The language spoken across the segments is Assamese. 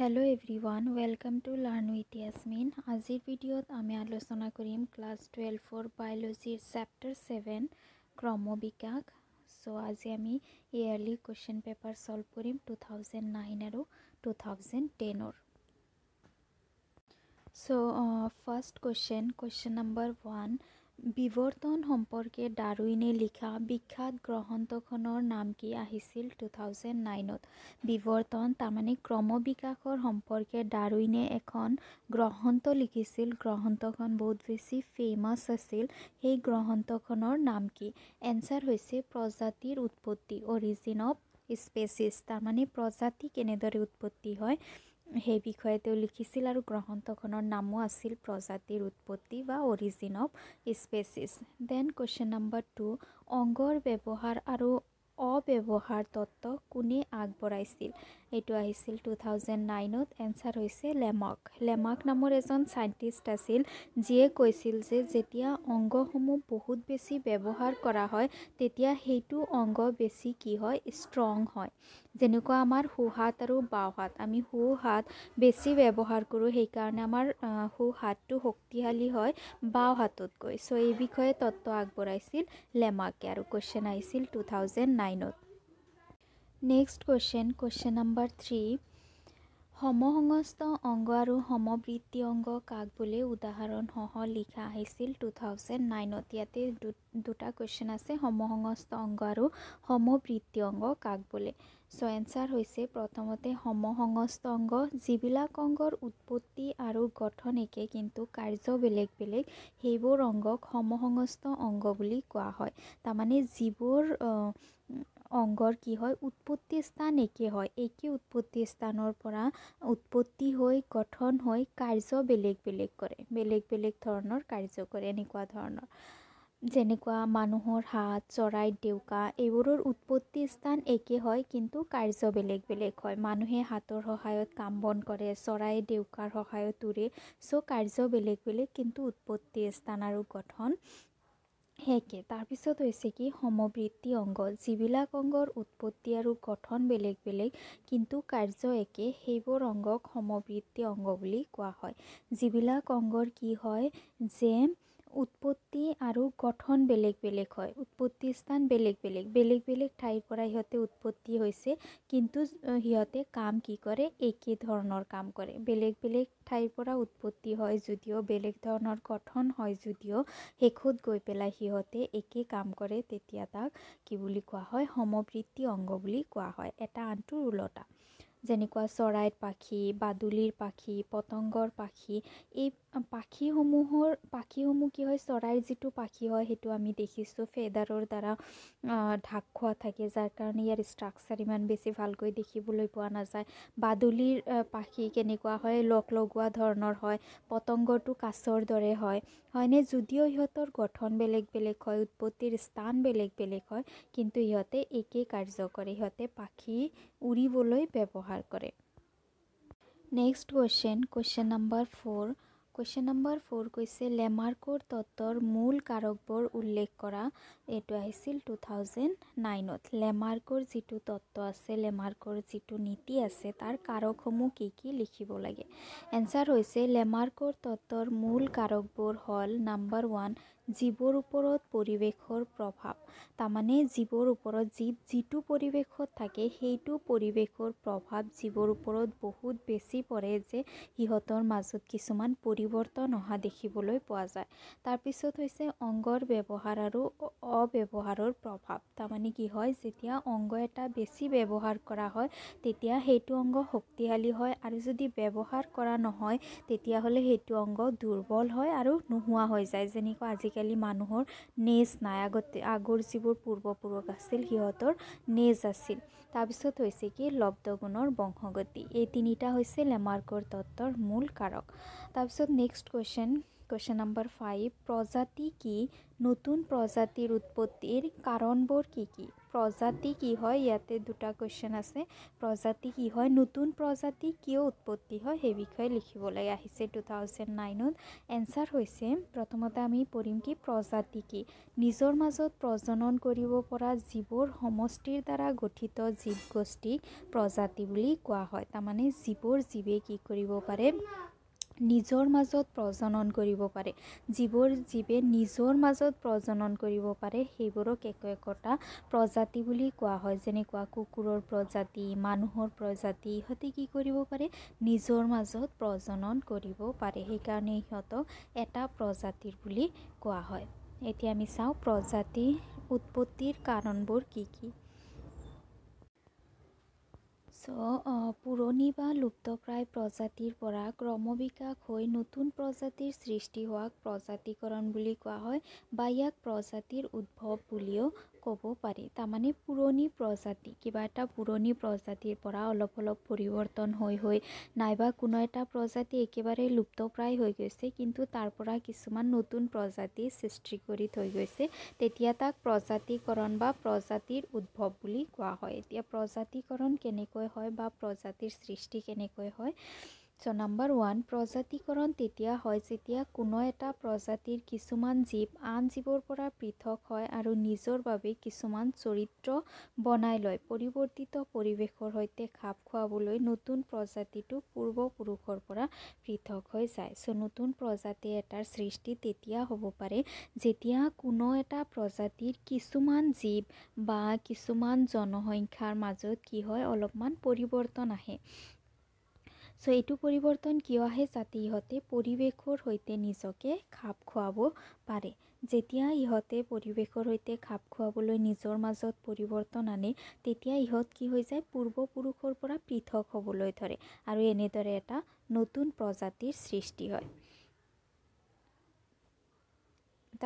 hello' everyone welcome to learn with Yasmin আজিৰ ভিডিঅ'ত আমি আলোচনা কৰিম ক্লাছ টুৱেলভৰ বায়'লজিৰ চেপ্টাৰ ছেভেন ক্ৰমবিকাশ চ' আজি আমি ইয়াৰলি কুৱেশ্যন পেপাৰ ছল্ভ কৰিম টু থাউজেণ্ড নাইন আৰু টু থাউজেণ্ড টেনৰ so' first question question number one বিৱৰ্তন সম্পৰ্কে ডাৰুইনে লিখা বিখ্যাত গ্ৰন্থখনৰ নাম কি আহিছিল টু থাউজেণ্ড নাইনত বিৱৰ্তন তাৰমানে ক্ৰম বিকাশৰ সম্পৰ্কে ডাৰুইনে এখন গ্ৰন্থ লিখিছিল গ্ৰন্থখন বহুত বেছি ফেমাছ আছিল সেই গ্ৰন্থখনৰ নাম কি এনচাৰ হৈছে প্ৰজাতিৰ উৎপত্তি অৰিজিন অফ স্পেচিছ তাৰমানে প্ৰজাতি কেনেদৰে উৎপত্তি হয় সেই বিষয়ে তেওঁ লিখিছিল আৰু গ্ৰন্থখনৰ নামো আছিল প্ৰজাতিৰ উৎপত্তি বা origin of species then question number two অংগৰ ব্যৱহাৰ আৰু অব্যৱহাৰ তত্ত্ব কোনে আগবঢ়াইছিল এইটো আহিছিল টু থাউজেণ্ড নাইনত এনচাৰ হৈছে লেমাক লেমাক নামৰ এজন চাইণ্টিষ্ট আছিল যিয়ে কৈছিল যে যেতিয়া অংগসমূহ বহুত বেছি ব্যৱহাৰ কৰা হয় তেতিয়া সেইটো অংগ বেছি কি হয় ষ্ট্ৰং হয় যেনেকুৱা আমাৰ সোঁহাত আৰু বাওঁহাত আমি সোঁহাত বেছি ব্যৱহাৰ কৰোঁ সেইকাৰণে আমাৰ সোঁহাতটো শক্তিশালী হয় বাওঁহাততকৈ চ' এই বিষয়ে তত্ত্ব আগবঢ়াইছিল লেমাকে আৰু কুৱেশ্যন আহিছিল টু থাউজেণ্ড নাইনত next question question number three সমসংস্ত অংগ আৰু সমবৃত্তি অংগ কাক বুলি উদাহৰণসহ লিখা আহিছিল টু থাউজেণ্ড নাইনত ইয়াতে দুটা কুৱেশ্যন আছে সমসংস্ত অংগ আৰু সমবৃত্তি অংগ কাক বুলি ছ' এনচাৰ হৈছে প্ৰথমতে সমসংস্ত অংগ যিবিলাক অংগৰ উৎপত্তি আৰু গঠন একে কিন্তু কাৰ্য বেলেগ বেলেগ সেইবোৰ অংগক সমসংস্ত অংগ বুলি কোৱা হয় তাৰমানে যিবোৰ অংগৰ কি হয় উৎপত্তি স্থান একে হয় একে উৎপত্তি স্থানৰ পৰা উৎপত্তি হৈ গঠন হৈ কাৰ্য বেলেগ বেলেগ কৰে বেলেগ বেলেগ ধৰণৰ কাৰ্য কৰে এনেকুৱা ধৰণৰ যেনেকুৱা মানুহৰ হাত চৰাই ডেউকা এইবোৰৰ উৎপত্তি স্থান একে হয় কিন্তু কাৰ্য বেলেগ বেলেগ হয় মানুহে হাতৰ সহায়ত কাম বন কৰে চৰাই ডেউকাৰ সহায়ত উৰে চ' কাৰ্য বেলেগ বেলেগ কিন্তু উৎপত্তি স্থান আৰু গঠন সেয়েকে তাৰপিছত হৈছে কি সমবৃত্তি অংগ যিবিলাক অংগৰ উৎপত্তি আৰু গঠন বেলেগ বেলেগ কিন্তু কাৰ্য একে সেইবোৰ অংগক সমবৃত্তি অংগ বুলি কোৱা হয় যিবিলাক অংগৰ কি হয় যে উৎপত্তি আৰু গঠন বেলেগ বেলেগ হয় উৎপত্তি স্থান বেলেগ বেলেগ বেলেগ বেলেগ ঠাইৰ পৰা সিহঁতে উৎপত্তি হৈছে কিন্তু সিহঁতে কাম কি কৰে ধৰণৰ কাম কৰে বেলেগ বেলেগ ঠাইৰ পৰা উৎপত্তি হয় যদিও বেলেগ ধৰণৰ গঠন হয় যদিও শেষত গৈ পেলাই সিহঁতে একেই কাম কৰে তেতিয়া তাক কি বুলি কোৱা হয় সমবৃত্তি অংগ বুলি কোৱা হয় এটা আনটো ওলটা যেনেকুৱা চৰাইৰ পাখি বাদুলিৰ পাখি পতংগৰ পাখি এই পাখিসমূহৰ পাখিসমূহ কি হয় চৰাইৰ যিটো পাখি হয় সেইটো আমি দেখিছোঁ ফেডাৰৰ দ্বাৰা ঢাক খোৱা থাকে যাৰ কাৰণে ইয়াৰ ষ্ট্ৰাকচাৰ ইমান বেছি ভালকৈ দেখিবলৈ পোৱা নাযায় বাদুলিৰ পাখি কেনেকুৱা হয় লগ লগোৱা ধৰণৰ হয় পতংগটো কাছৰ দৰে হয় হয়নে যদিও সিহঁতৰ গঠন বেলেগ বেলেগ হয় উৎপত্তিৰ স্থান বেলেগ বেলেগ হয় কিন্তু সিহঁতে একেই কাৰ্য কৰে সিহঁতে পাখি উৰিবলৈ ব্যৱহাৰ কৰে next question question number four question number four কৈছে লেমাৰ্কৰ তত্বৰ মূল কাৰকবোৰ উল্লেখ কৰা এইটো আহিছিল টু থাউজেণ্ড নাইনত লেমাৰ্কৰ যিটো তত্ব আছে লেমাৰ্কৰ যিটো নীতি আছে তাৰ কাৰকসমূহ কি কি লিখিব লাগে এনচাৰ হৈছে লেমাৰ্কৰ তত্বৰ মূল কাৰকবোৰ হ'ল নাম্বাৰ ওৱান জীৱৰ ওপৰত পৰিৱেশৰ প্ৰভাৱ তাৰমানে জীৱৰ ওপৰত জীৱ যিটো পৰিৱেশত থাকে সেইটো পৰিৱেশৰ প্ৰভাৱ জীৱৰ ওপৰত বহুত বেছি পৰে যে সিহঁতৰ মাজত কিছুমান পৰিৱৰ্তন অহা দেখিবলৈ পোৱা যায় তাৰপিছত হৈছে অংগৰ ব্যৱহাৰ আৰু অব্যৱহাৰৰ প্ৰভাৱ তাৰমানে কি হয় যেতিয়া অংগ এটা বেছি ব্যৱহাৰ কৰা হয় তেতিয়া সেইটো অংগ শক্তিশালী হয় আৰু যদি ব্যৱহাৰ কৰা নহয় তেতিয়াহ'লে সেইটো অংগ দুৰ্বল হয় আৰু নোহোৱা হৈ যায় যেনেকুৱা আজি আজিকালি মানুহৰ নেজ নাই আগতে আগৰ যিবোৰ পূৰ্বপুৰুষ আছিল সিহঁতৰ নেজ আছিল তাৰপিছত হৈছে কি লব্ধগুণৰ বংশগতি এই তিনিটা হৈছে লেমাৰ্কৰ তত্বৰ মূল কাৰক তাৰপিছত next question question number five প্ৰজাতি কি নতুন প্ৰজাতিৰ উৎপত্তিৰ কাৰণবোৰ কি কি প্ৰজাতি কি হয় ইয়াতে দুটা কুৱেশ্যন আছে প্ৰজাতি কি হয় নতুন প্ৰজাতি কিয় উৎপত্তি হয় সেই বিষয়ে লিখিবলৈ আহিছে টু থাউজেণ্ড নাইনত এনচাৰ হৈছে প্ৰথমতে আমি পঢ়িম কি প্ৰজাতি কি নিজৰ মাজত প্ৰজনন কৰিব পৰা যিবোৰ সমষ্টিৰ দ্বাৰা গঠিত জীৱ গোষ্ঠীক প্ৰজাতি বুলি কোৱা হয় তাৰমানে যিবোৰ জীৱে কি কৰিব পাৰে নিজৰ মাজত প্ৰজনন কৰিব পাৰে যিবোৰ জীৱে নিজৰ মাজত প্ৰজনন কৰিব পাৰে সেইবোৰক একো একোটা প্ৰজাতি বুলি কোৱা হয় যেনেকুৱা কুকুৰৰ প্ৰজাতি মানুহৰ প্ৰজাতি ইহঁতে কি কৰিব পাৰে নিজৰ মাজত প্ৰজনন কৰিব পাৰে সেইকাৰণে সিহঁতক এটা প্ৰজাতিৰ বুলি কোৱা হয় এতিয়া আমি চাওঁ প্ৰজাতিৰ উৎপত্তিৰ কাৰণবোৰ কি কি চ' পুৰণি বা লুপ্তপ্ৰায় প্ৰজাতিৰ পৰা ক্ৰমবিকাশ হৈ নতুন প্ৰজাতিৰ সৃষ্টি হোৱাক প্ৰজাতিকৰণ বুলি কোৱা হয় বা ইয়াক প্ৰজাতিৰ উদ্ভৱ বুলিও ক'ব পাৰি তাৰমানে পুৰণি প্ৰজাতি কিবা এটা পুৰণি প্ৰজাতিৰ পৰা অলপ অলপ পৰিৱৰ্তন হৈ হৈ নাইবা কোনো এটা প্ৰজাতি একেবাৰে লুপ্তপ্ৰায় হৈ গৈছে কিন্তু তাৰ পৰা কিছুমান নতুন প্ৰজাতি সৃষ্টি কৰি থৈ গৈছে তেতিয়া তাক প্ৰজাতিকৰণ বা প্ৰজাতিৰ উদ্ভৱ বুলি কোৱা হয় এতিয়া প্ৰজাতিকৰণ কেনেকৈ হয় বা প্ৰজাতিৰ সৃষ্টি কেনেকৈ হয় ছ' নাম্বাৰ ওৱান প্ৰজাতিকৰণ তেতিয়া হয় যেতিয়া কোনো এটা প্ৰজাতিৰ কিছুমান জীৱ আন জীৱৰ পৰা পৃথক হয় আৰু নিজৰ বাবে কিছুমান চৰিত্ৰ বনাই লয় পৰিৱৰ্তিত পৰিৱেশৰ সৈতে খাপ খুৱাবলৈ নতুন প্ৰজাতিটো পূৰ্বপুৰুষৰ পৰা পৃথক হৈ যায় ছ' নতুন প্ৰজাতি এটাৰ সৃষ্টি তেতিয়া হ'ব পাৰে যেতিয়া কোনো এটা প্ৰজাতিৰ কিছুমান জীৱ বা কিছুমান জনসংখ্যাৰ মাজত কি হয় অলপমান পৰিৱৰ্তন আহে চ' এইটো পৰিৱৰ্তন কিয় আহে যাতে ইহঁতে পৰিৱেশৰ সৈতে নিজকে খাপ খুৱাব পাৰে যেতিয়া ইহঁতে পৰিৱেশৰ সৈতে খাপ খুৱাবলৈ নিজৰ মাজত পৰিৱৰ্তন আনে তেতিয়া ইহঁত কি হৈ যায় পূৰ্বপুৰুষৰ পৰা পৃথক হ'বলৈ ধৰে আৰু এনেদৰে এটা নতুন প্ৰজাতিৰ সৃষ্টি হয়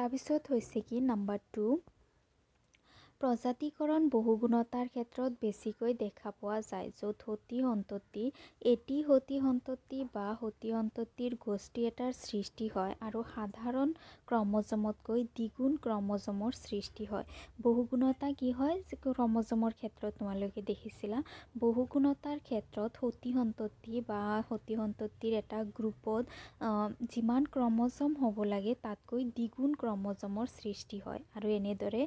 তাৰপিছত হৈছে কি নাম্বাৰ টু প্ৰজাতিকৰণ বহুগুণতাৰ ক্ষেত্ৰত বেছিকৈ দেখা পোৱা যায় য'ত সতি সন্ততি এটি সতী সন্ততি বা সতি সন্ততিৰ গোষ্ঠী এটাৰ সৃষ্টি হয় আৰু সাধাৰণ ক্ৰমজমতকৈ দ্বিগুণ ক্ৰমজমৰ সৃষ্টি হয় বহুগুণতা কি হয় যে ক্ৰমজমৰ ক্ষেত্ৰত তোমালোকে দেখিছিলা বহুগুণতাৰ ক্ষেত্ৰত সতী সন্ততি বা সতি সন্ততিৰ এটা গ্ৰুপত যিমান ক্ৰমজম হ'ব লাগে তাতকৈ দ্বিগুণ ক্ৰমজমৰ সৃষ্টি হয় আৰু এনেদৰে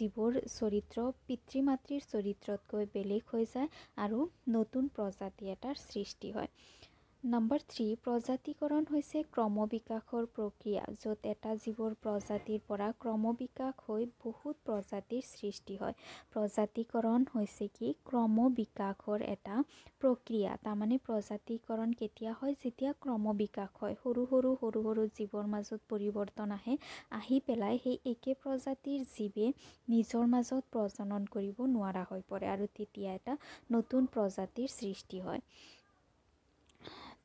যিবোৰ মোৰ চৰিত্ৰ পিতৃ মাতৃৰ চৰিত্ৰতকৈ বেলেগ হৈ যায় আৰু নতুন প্ৰজাতি এটাৰ সৃষ্টি হয় নাম্বাৰ থ্ৰী প্ৰজাতিকৰণ হৈছে ক্ৰম বিকাশৰ প্ৰক্ৰিয়া য'ত এটা জীৱৰ প্ৰজাতিৰ পৰা ক্ৰম বিকাশ হৈ বহুত প্ৰজাতিৰ সৃষ্টি হয় প্ৰজাতিকৰণ হৈছে কি ক্ৰম বিকাশৰ এটা প্ৰক্ৰিয়া তাৰমানে প্ৰজাতিকৰণ কেতিয়া হয় যেতিয়া ক্ৰম বিকাশ হয় সৰু সৰু সৰু সৰু জীৱৰ মাজত পৰিৱৰ্তন আহে আহি পেলাই সেই একে প্ৰজাতিৰ জীৱে নিজৰ মাজত প্ৰজনন কৰিব নোৱাৰা হৈ পৰে আৰু তেতিয়া এটা নতুন প্ৰজাতিৰ সৃষ্টি হয়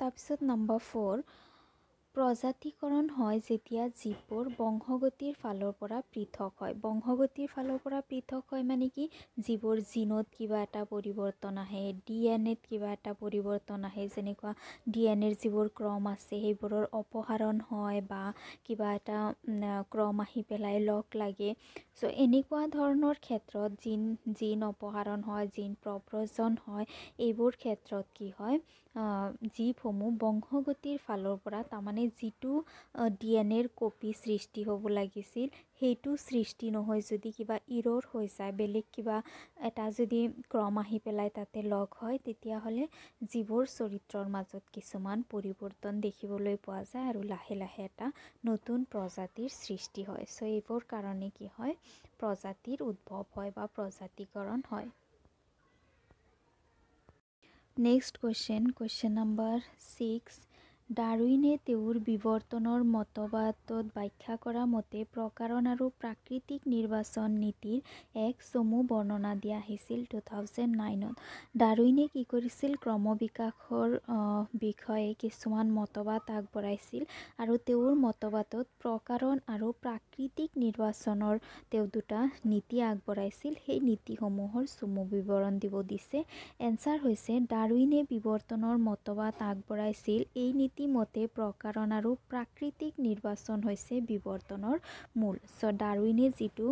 তাৰপিছত নাম্বাৰ ফ'ৰ প্ৰজাতিকৰণ হয় যেতিয়া জীৱবোৰ বংশগতিৰ ফালৰ পৰা পৃথক হয় বংশগতিৰ ফালৰ পৰা পৃথক হয় মানে কি যিবোৰ জিনত কিবা এটা পৰিৱৰ্তন আহে ডি এন এত কিবা এটা পৰিৱৰ্তন আহে যেনেকুৱা ডি এন এৰ যিবোৰ ক্ৰম আছে সেইবোৰৰ অপসাৰণ হয় বা কিবা এটা ক্ৰম আহি পেলাই লগ লাগে চ' এনেকুৱা ধৰণৰ ক্ষেত্ৰত জিন জিন অপহৰণ হয় জিন প্ৰব্ৰজন হয় এইবোৰ ক্ষেত্ৰত কি হয় জীৱসমূহ বংশগতিৰ ফালৰ পৰা তাৰমানে যিটো ডি এন এৰ কপি সৃষ্টি হ'ব লাগিছিল সেইটো সৃষ্টি নহয় যদি কিবা ইৰৰ হৈ যায় বেলেগ কিবা এটা যদি ক্ৰম আহি পেলাই তাতে লগ হয় তেতিয়াহ'লে জীৱৰ চৰিত্ৰৰ মাজত কিছুমান পৰিৱৰ্তন দেখিবলৈ পোৱা যায় আৰু লাহে লাহে এটা নতুন প্ৰজাতিৰ সৃষ্টি হয় চ' এইবোৰ কাৰণে কি হয় প্ৰজাতিৰ উদ্ভৱ হয় বা প্ৰজাতিকৰণ হয় next question question number six ডাৰুইনে তেওঁৰ বিৱৰ্তনৰ মতবাদত ব্যাখ্যা কৰা মতে প্ৰকাৰণ আৰু প্ৰাকৃতিক নিৰ্বাচন নীতিৰ এক চমু বৰ্ণনা দিয়া আহিছিল টু থাউজেণ্ড নাইনত ডাৰুইনে কি কৰিছিল ক্ৰমবিকাশৰ বিষয়ে কিছুমান মতবাদ আগবঢ়াইছিল আৰু তেওঁৰ মতবাদত প্ৰকাৰণ আৰু প্ৰাকৃতিক নিৰ্বাচনৰ তেওঁ দুটা নীতি আগবঢ়াইছিল সেই নীতিসমূহৰ চমু বিৱৰণ দিব দিছে এনচাৰ হৈছে ডাৰুইনে বিৱৰ্তনৰ মতবাদ আগবঢ়াইছিল এই নীতি নীতিমতে প্ৰকাৰণ আৰু প্ৰাকৃতিক নিৰ্বাচন হৈছে বিৱৰ্তনৰ মূল চ' ডাৰুইনে যিটো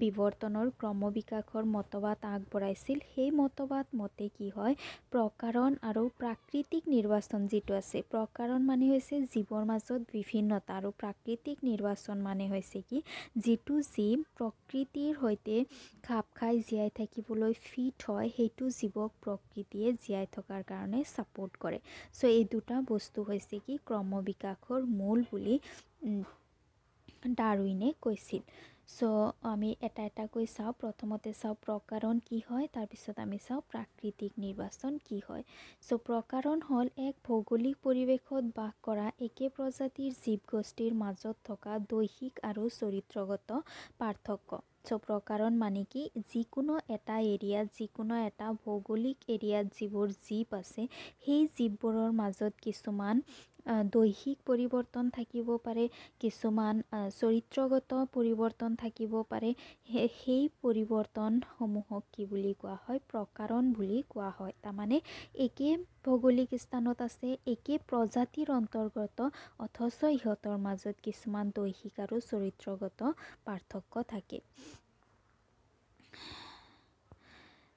বিৱৰ্তনৰ ক্ৰমবিকাশৰ মতবাদ আগবঢ়াইছিল সেই মতবাদ মতে কি হয় প্ৰকাৰণ আৰু প্ৰাকৃতিক নিৰ্বাচন যিটো আছে প্ৰকাৰণ মানে হৈছে জীৱৰ মাজত বিভিন্নতা আৰু প্ৰাকৃতিক নিৰ্বাচন মানে হৈছে কি যিটো জীৱ প্ৰকৃতিৰ সৈতে খাপ খাই জীয়াই থাকিবলৈ ফিট হয় সেইটো জীৱক প্ৰকৃতিয়ে জীয়াই থকাৰ কাৰণে ছাপোৰ্ট কৰে চ' এই দুটা বস্তু হৈছে হৈছে কি ক্ৰমবিকাশৰ মূল বুলি ডাৰুইনে কৈছিল চ' আমি এটা এটাকৈ চাওঁ প্ৰথমতে চাওঁ প্ৰকাৰণ কি হয় তাৰপিছত আমি চাওঁ প্ৰাকৃতিক নিৰ্বাচন কি হয় চ' প্ৰকাৰণ হ'ল এক ভৌগোলিক পৰিৱেশত বাস কৰা একে প্ৰজাতিৰ জীৱ গোষ্ঠীৰ মাজত থকা দৈহিক আৰু চৰিত্ৰগত পাৰ্থক্য উচ্চ প্ৰকাৰণ মানে কি যিকোনো এটা এৰিয়াত যিকোনো এটা ভৌগোলিক এৰিয়াত যিবোৰ জীৱ আছে সেই জীৱবোৰৰ মাজত কিছুমান দৈহিক পৰিৱৰ্তন থাকিব পাৰে কিছুমান চৰিত্ৰগত পৰিৱৰ্তন থাকিব পাৰে সেই পৰিৱৰ্তনসমূহক কি বুলি কোৱা হয় প্ৰকাৰণ বুলি কোৱা হয় তাৰমানে একে ভৌগোলিক স্থানত আছে একে প্ৰজাতিৰ অন্তৰ্গত অথচ ইহঁতৰ মাজত কিছুমান দৈহিক আৰু চৰিত্ৰগত পাৰ্থক্য থাকে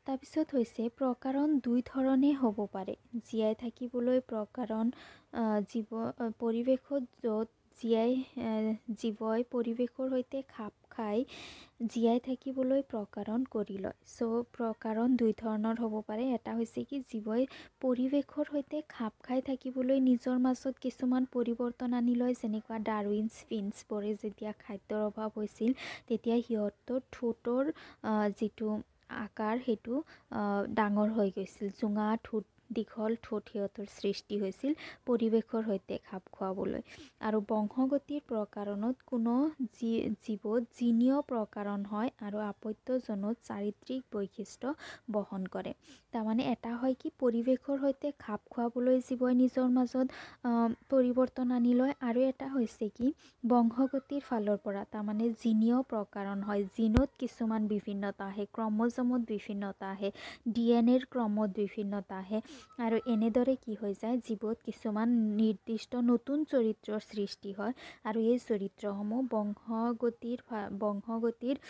তাৰপিছত হৈছে প্ৰকাৰণ দুই ধৰণে হ'ব পাৰে জীয়াই থাকিবলৈ প্ৰকাৰণ জীৱ পৰিৱেশত য'ত জীয়াই জীৱই পৰিৱেশৰ সৈতে খাপ খাই জীয়াই থাকিবলৈ প্ৰকাৰণ কৰি লয় চ' প্ৰকাৰণ দুই ধৰণৰ হ'ব পাৰে এটা হৈছে কি জীৱই পৰিৱেশৰ সৈতে খাপ খাই থাকিবলৈ নিজৰ মাজত কিছুমান পৰিৱৰ্তন আনি লয় যেনেকুৱা ডাৰুইন স্পিনছবোৰে যেতিয়া খাদ্যৰ অভাৱ হৈছিল তেতিয়া সিহঁতৰ ঠোঁটৰ যিটো আকাৰ সেইটো ডাঙৰ হৈ গৈছিল জোঙা ঠোঁট দীঘল ঠোঁট সিহঁতৰ সৃষ্টি হৈছিল পৰিৱেশৰ সৈতে খাপ খুৱাবলৈ আৰু বংশগতিৰ প্ৰকাৰণত কোনো জী জীৱত জিনীয় প্ৰকাৰণ হয় আৰু আপত্যজনত চাৰিত্ৰিক বৈশিষ্ট্য বহন কৰে তাৰমানে এটা হয় কি পৰিৱেশৰ সৈতে খাপ খুৱাবলৈ জীৱই নিজৰ মাজত পৰিৱৰ্তন আনি লয় আৰু এটা হৈছে কি বংশগতিৰ ফালৰ পৰা তাৰমানে জিনীয় প্ৰকাৰণ হয় জিনত কিছুমান বিভিন্নতা আহে ক্ৰমজমত বিভিন্নতা আহে ডি এন এৰ ক্ৰমত বিভিন্নতা আহে আৰু এনেদৰে কি হৈ যায় জীৱত কিছুমান নিৰ্দিষ্ট নতুন চৰিত্ৰৰ সৃষ্টি হয় আৰু এই চৰিত্ৰসমূহ বংশগতিৰ বংশগতিৰ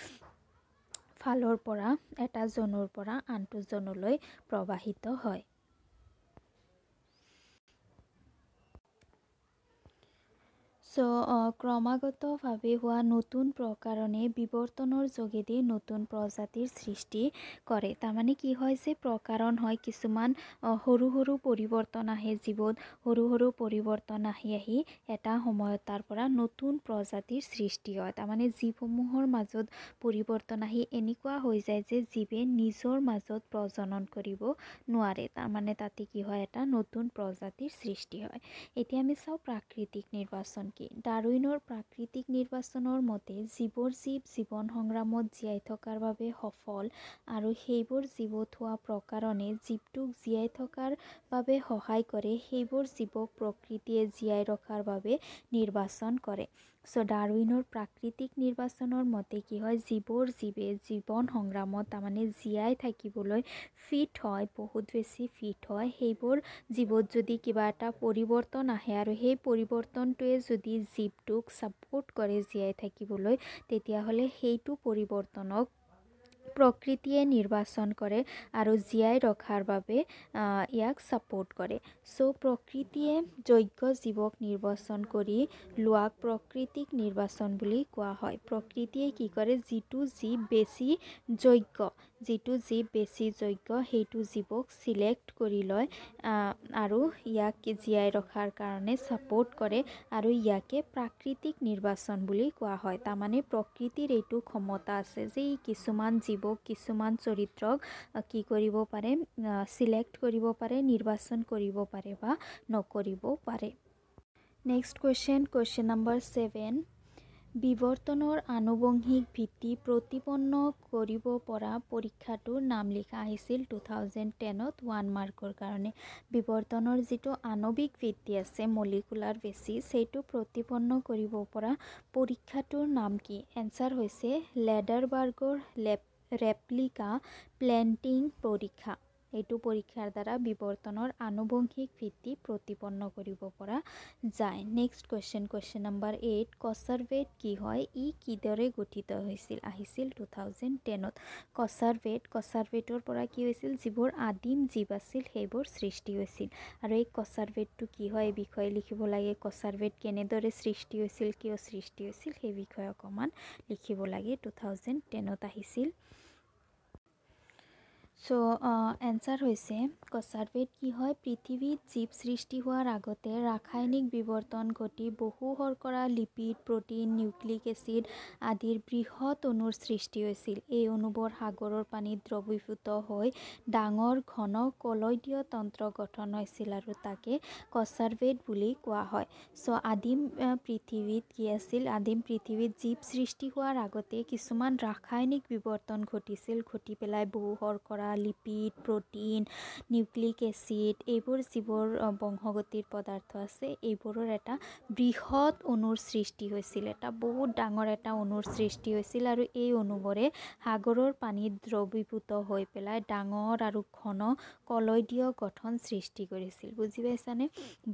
ফালৰ পৰা এটা জনৰ পৰা আনটো জনলৈ প্ৰবাহিত হয় ক্ৰমাগতভাৱে হোৱা নতুন প্ৰকাৰণে বিৱৰ্তনৰ যোগেদি নতুন প্ৰজাতিৰ সৃষ্টি কৰে তাৰমানে কি হয় যে প্ৰকাৰণ হয় কিছুমান সৰু সৰু পৰিৱৰ্তন আহে জীৱত সৰু সৰু পৰিৱৰ্তন আহি আহি এটা সময়ত তাৰ পৰা নতুন প্ৰজাতিৰ সৃষ্টি হয় তাৰমানে জীৱসমূহৰ মাজত পৰিৱৰ্তন আহি এনেকুৱা হৈ যায় যে জীৱে নিজৰ মাজত প্ৰজনন কৰিব নোৱাৰে তাৰমানে তাতে কি হয় এটা নতুন প্ৰজাতিৰ সৃষ্টি হয় এতিয়া আমি চাওঁ প্ৰাকৃতিক নিৰ্বাচন কি আছিলে ডাৰুইনৰ প্ৰাকৃতিক নিৰ্বাচনৰ মতে যিবোৰ জীৱ জীৱন সংগ্ৰামত জীয়াই থকাৰ বাবে সফল আৰু সেইবোৰ জীৱত হোৱা প্ৰকাৰণে জীৱটোক জীয়াই থকাৰ বাবে সহায় কৰে সেইবোৰ জীৱক প্ৰকৃতিয়ে জীয়াই ৰখাৰ বাবে নিৰ্বাচন কৰে চ' ডাৰৱিনৰ প্ৰাকৃতিক নিৰ্বাচনৰ মতে কি হয় যিবোৰ জীৱে জীৱন সংগ্ৰামত তাৰমানে জীয়াই থাকিবলৈ ফিট হয় বহুত বেছি ফিট হয় সেইবোৰ জীৱত যদি কিবা এটা পৰিৱৰ্তন আহে আৰু সেই পৰিৱৰ্তনটোৱে যদি জীৱটোক ছাপৰ্ট কৰে জীয়াই থাকিবলৈ তেতিয়াহ'লে সেইটো পৰিৱৰ্তনক প্ৰকৃতিয়ে নিৰ্বাচন কৰে আৰু জীয়াই ৰখাৰ বাবে ইয়াক ছাপোৰ্ট কৰে চ' প্ৰকৃতিয়ে যজ্ঞ জীৱক নিৰ্বাচন কৰি লোৱাক প্ৰকৃতিক নিৰ্বাচন বুলি কোৱা হয় প্ৰকৃতিয়ে কি কৰে যিটো জীৱ বেছি যজ্ঞ যিটো জীৱ বেছি যোগ্য সেইটো জীৱক চিলেক্ট কৰি লয় আৰু ইয়াক জীয়াই ৰখাৰ কাৰণে ছাপৰ্ট কৰে আৰু ইয়াকে প্ৰাকৃতিক নিৰ্বাচন বুলি কোৱা হয় তাৰমানে প্ৰকৃতিৰ এইটো ক্ষমতা আছে যে ই কিছুমান জীৱক কিছুমান চৰিত্ৰক কি কৰিব পাৰে চিলেক্ট কৰিব পাৰে নিৰ্বাচন কৰিব পাৰে বা নকৰিব পাৰে next question question number seven বিৱৰ্তনৰ আনুবংশিক ভিত্তি প্ৰতিপন্ন কৰিব পৰা পৰীক্ষাটোৰ নাম লিখা আহিছিল টু থাউজেণ্ড টেনত ওৱান মাৰ্কৰ কাৰণে বিৱৰ্তনৰ যিটো আণৱিক ভিত্তি আছে মলিকুলাৰ বেচিছ সেইটো প্ৰতিপন্ন কৰিব পৰা পৰীক্ষাটোৰ নাম কি এনচাৰ হৈছে লেডাৰবাৰ্গৰ লেপ ৰেপ্লিকা প্লেণ্টিং পৰীক্ষা এইটো পৰীক্ষাৰ দ্বাৰা বিৱৰ্তনৰ আনুবংশিক ভিত্তি প্ৰতিপন্ন কৰিব পৰা যায় next question question number eight কছাৰভেট কি হয় ই কিদৰে গঠিত হৈছিল আহিছিল টু থাউজেণ্ড টেনত কছাৰভেট কছাৰভেটৰ পৰা কি হৈছিল যিবোৰ আদিম জীৱ আছিল সেইবোৰ সৃষ্টি হৈছিল আৰু এই কছাৰভেটটো কি হয় এই বিষয়ে লিখিব লাগে কছাৰভেট কেনেদৰে সৃষ্টি হৈছিল কিয় সৃষ্টি হৈছিল সেই বিষয়ে অকণমান লিখিব লাগে টু থাউজেণ্ড টেনত আহিছিল চ' এনচাৰ uh, হৈছে কচাৰবেদ কি হয় পৃথিৱীত জীৱ সৃষ্টি হোৱাৰ আগতে ৰাসায়নিক বিৱৰ্তন ঘটি বহু শৰ্কৰা লিপিড প্ৰটিন নিউক্লিক এচিড আদিৰ বৃহৎ অণুৰ সৃষ্টি হৈছিল এই অণুবোৰ সাগৰৰ পানীত দ্ৰৱীভূত হৈ ডাঙৰ ঘন কলয়ীয় তন্ত্ৰ গঠন হৈছিল আৰু তাকে কচাৰবেদ বুলি কোৱা হয় চ' আদিম পৃথিৱীত কি আছিল আদিম পৃথিৱীত জীৱ সৃষ্টি হোৱাৰ আগতে কিছুমান ৰাসায়নিক বিৱৰ্তন ঘটিছিল ঘটি পেলাই বহু শৰ্কৰা পৰা লিপিড প্ৰটিন নিউক্লিক এচিড এইবোৰ যিবোৰ বংশগতিৰ পদাৰ্থ আছে এইবোৰৰ এটা বৃহৎ অণুৰ সৃষ্টি হৈছিল এটা বহুত ডাঙৰ এটা অণুৰ সৃষ্টি হৈছিল আৰু এই অণুবোৰে সাগৰৰ পানীত দ্ৰৱীভূত হৈ পেলাই ডাঙৰ আৰু ঘন কলয়দীয় গঠন সৃষ্টি কৰিছিল বুজি পাইছানে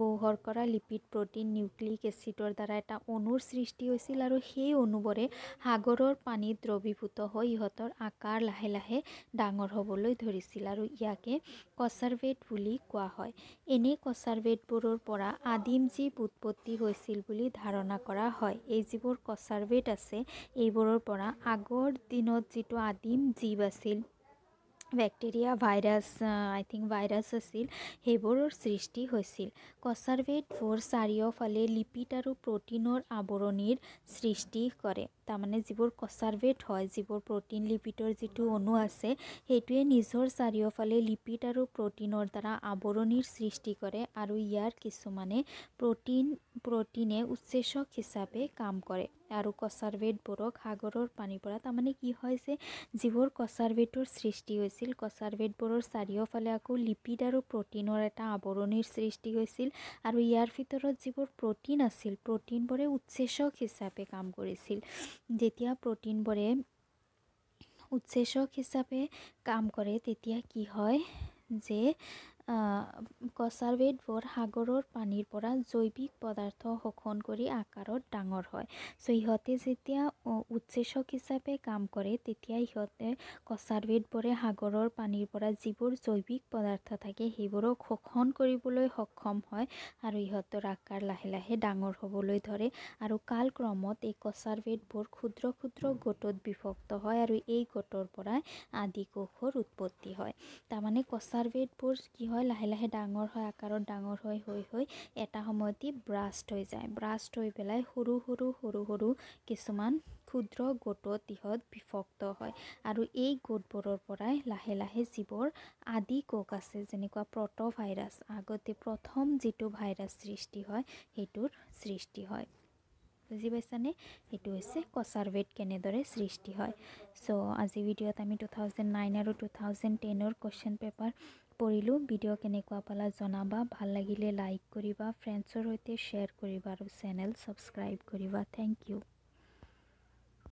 বৌহৰ কৰা লিপিড প্ৰটিন নিউক্লিক এচিডৰ দ্বাৰা এটা অণুৰ সৃষ্টি হৈছিল আৰু সেই অণুবোৰে সাগৰৰ পানীত দ্ৰৱীভূত হৈ ইহঁতৰ আকাৰ লাহে লাহে ডাঙৰ হ'বলৈ হ'বলৈ ধৰিছিল আৰু ইয়াকে কছাৰভেট বুলি কোৱা হয় এনে কছাৰভেটবোৰৰ পৰা আদিম জীৱ উৎপত্তি হৈছিল বুলি ধাৰণা কৰা হয় এই যিবোৰ কছাৰভেট আছে এইবোৰৰ পৰা আগৰ দিনত যিটো আদিম জীৱ আছিল bacteria virus I think virus আছিল সেইবোৰৰ সৃষ্টি হৈছিল কছাৰভেটবোৰ চাৰিওফালে লিপিড আৰু প্ৰটিনৰ আৱৰণিৰ সৃষ্টি কৰে তাৰমানে যিবোৰ কছাৰভেট হয় যিবোৰ প্ৰটিন লিপিডৰ যিটো অণু আছে সেইটোৱে নিজৰ চাৰিওফালে লিপিড আৰু প্ৰটিনৰ দ্বাৰা আৱৰণিৰ সৃষ্টি কৰে আৰু ইয়াৰ কিছুমানে প্ৰটিন প্ৰটিনে উচ্চেচক হিচাপে কাম কৰে আৰু কছাৰভেটবোৰক সাগৰৰ পানীৰ পৰা তাৰমানে কি হয় যে যিবোৰ কছাৰভেটৰ সৃষ্টি হৈছিল কছাৰভেটবোৰৰ চাৰিওফালে আকৌ লিপিড আৰু প্ৰটিনৰ এটা আৱৰণিৰ সৃষ্টি হৈছিল আৰু ইয়াৰ ভিতৰত যিবোৰ প্ৰটিন আছিল প্ৰটিনবোৰে উচ্ছেচক হিচাপে কাম কৰিছিল যেতিয়া প্ৰটিনবোৰে উচ্ছেচক হিচাপে কাম কৰে তেতিয়া কি হয় যে কচাৰৱেটবোৰ সাগৰৰ পানীৰ পৰা জৈৱিক পদাৰ্থ শোষণ কৰি আকাৰত ডাঙৰ হয় চ' ইহঁতে যেতিয়া উৎসেচক হিচাপে কাম কৰে তেতিয়া ইহঁতে কচাৰৱেটবোৰে সাগৰৰ পানীৰ পৰা যিবোৰ জৈৱিক পদাৰ্থ থাকে সেইবোৰক শোষণ কৰিবলৈ সক্ষম হয় আৰু ইহঁতৰ আকাৰ লাহে লাহে ডাঙৰ হ'বলৈ ধৰে আৰু কালক্ৰমত এই কচাৰৱেটবোৰ ক্ষুদ্ৰ ক্ষুদ্ৰ গোটত বিভক্ত হয় আৰু এই গোটৰ পৰাই আদি কোষৰ উৎপত্তি হয় তাৰমানে কচাৰৱেটবোৰ কি হয় লাহে লাহে ডাঙৰ হয় আকাৰত ডাঙৰ হৈ হৈ হৈ এটা সময়তে ব্ৰাষ্ট হৈ যায় ব্ৰাষ্ট হৈ পেলাই সৰু সৰু সৰু সৰু কিছুমান ক্ষুদ্ৰ গোটত ইহঁত বিভক্ত হয় আৰু এই গোটবোৰৰ পৰাই লাহে লাহে যিবোৰ আদি কোষ আছে যেনেকুৱা প্ৰট' ভাইৰাছ আগতে প্ৰথম যিটো ভাইৰাছ সৃষ্টি হয় সেইটোৰ সৃষ্টি হয় বুজি পাইছানে সেইটো হৈছে কছাৰভেট কেনেদৰে সৃষ্টি হয় চ' আজি ভিডিঅ'ত আমি টু থাউজেণ্ড নাইন আৰু টু থাউজেণ্ড টেনৰ কুৱেশ্যন পেপাৰ পৰিলোঁ ভিডিঅ' কেনেকুৱা পালা জনাবা ভাল লাগিলে লাইক কৰিবা ফ্ৰেণ্ডছৰ সৈতে শ্বেয়াৰ কৰিবা আৰু চেনেল ছাবস্ক্ৰাইব কৰিবা থেংক ইউ